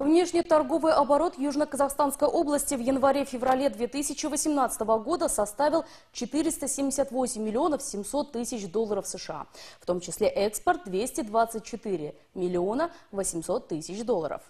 Внешнеторговый оборот Южно-Казахстанской области в январе-феврале 2018 года составил 478 миллионов 700 тысяч долларов США, в том числе экспорт 224 миллиона 800 тысяч долларов.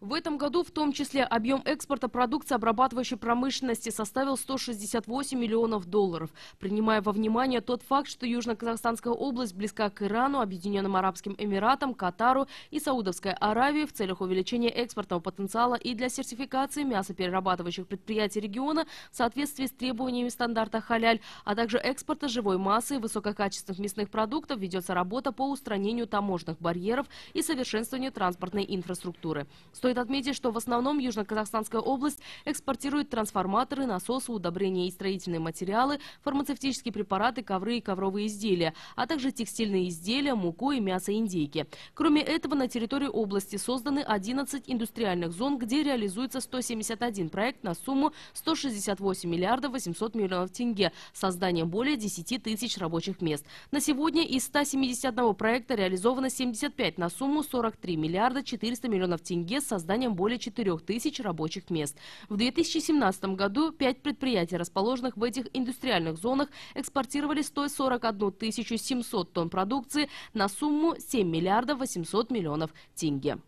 В этом году в том числе объем экспорта продукции обрабатывающей промышленности составил 168 миллионов долларов. Принимая во внимание тот факт, что Южно-Казахстанская область близка к Ирану, Объединенным Арабским Эмиратам, Катару и Саудовской Аравии в целях увеличения экспортного потенциала и для сертификации мясоперерабатывающих предприятий региона в соответствии с требованиями стандарта «Халяль», а также экспорта живой массы и высококачественных мясных продуктов ведется работа по устранению таможенных барьеров и совершенствованию транспортной инфраструктуры. Стоит отметить, что в основном Южно-Казахстанская область экспортирует трансформаторы, насосы, удобрения и строительные материалы, фармацевтические препараты, ковры и ковровые изделия, а также текстильные изделия, муку и мясо индейки. Кроме этого, на территории области созданы 11 индустриальных зон, где реализуется 171 проект на сумму 168 миллиардов 800 миллионов тенге, созданием более 10 тысяч рабочих мест. На сегодня из 171 проекта реализовано 75 на сумму 43 миллиарда 400 миллионов тенге с созданием более 4000 рабочих мест. В 2017 году пять предприятий, расположенных в этих индустриальных зонах, экспортировали 141 700 тонн продукции на сумму 7 миллиардов 800 миллионов тенге.